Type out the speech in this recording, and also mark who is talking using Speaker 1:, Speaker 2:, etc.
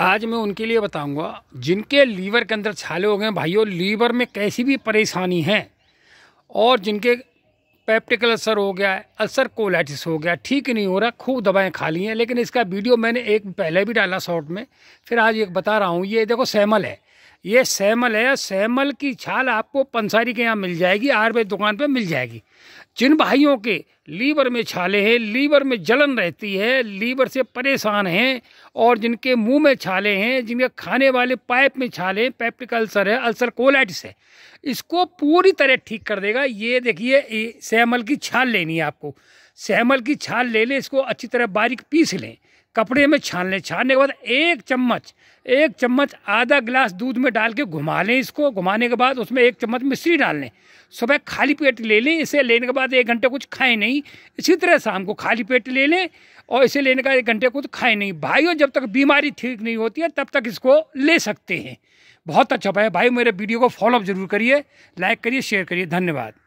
Speaker 1: आज मैं उनके लिए बताऊंगा जिनके लीवर के अंदर छाले हो गए भाइयों लीवर में कैसी भी परेशानी है और जिनके पैप्टिकल असर हो गया है अल्सर कोलाइटिस हो गया ठीक नहीं हो रहा खूब दवाएं खा ली हैं लेकिन इसका वीडियो मैंने एक पहले भी डाला शॉर्ट में फिर आज एक बता रहा हूँ ये देखो सैमल है ये सैमल है सैमल की छाल आपको पंसारी के यहाँ मिल जाएगी आयुर्वेद दुकान पर मिल जाएगी जिन भाइयों के लीवर में छाले हैं लीवर में जलन रहती है लीवर से परेशान हैं और जिनके मुंह में छाले हैं जिनके खाने वाले पाइप में छाले पैप्टिक अल्सर है अल्सर कोलाइटिस है इसको पूरी तरह ठीक कर देगा ये देखिए सहमल की छाल लेनी है आपको सहमल की छाल ले लें इसको अच्छी तरह बारीक पीस लें कपड़े में छान लें छानने के बाद एक चम्मच एक चम्मच आधा गिलास दूध में डाल के घुमा लें इसको घुमाने के बाद उसमें एक चम्मच मिश्री डाल लें सुबह खाली पेट ले लें इसे लेने के बाद एक घंटे कुछ खाएं नहीं नहीं इसी तरह शाम को खाली पेट ले लें और इसे लेने का एक घंटे को तो खाएं नहीं भाइयों जब तक बीमारी ठीक नहीं होती है तब तक इसको ले सकते हैं बहुत अच्छा भाई भाई मेरे वीडियो को फॉलोअप जरूर करिए लाइक करिए शेयर करिए धन्यवाद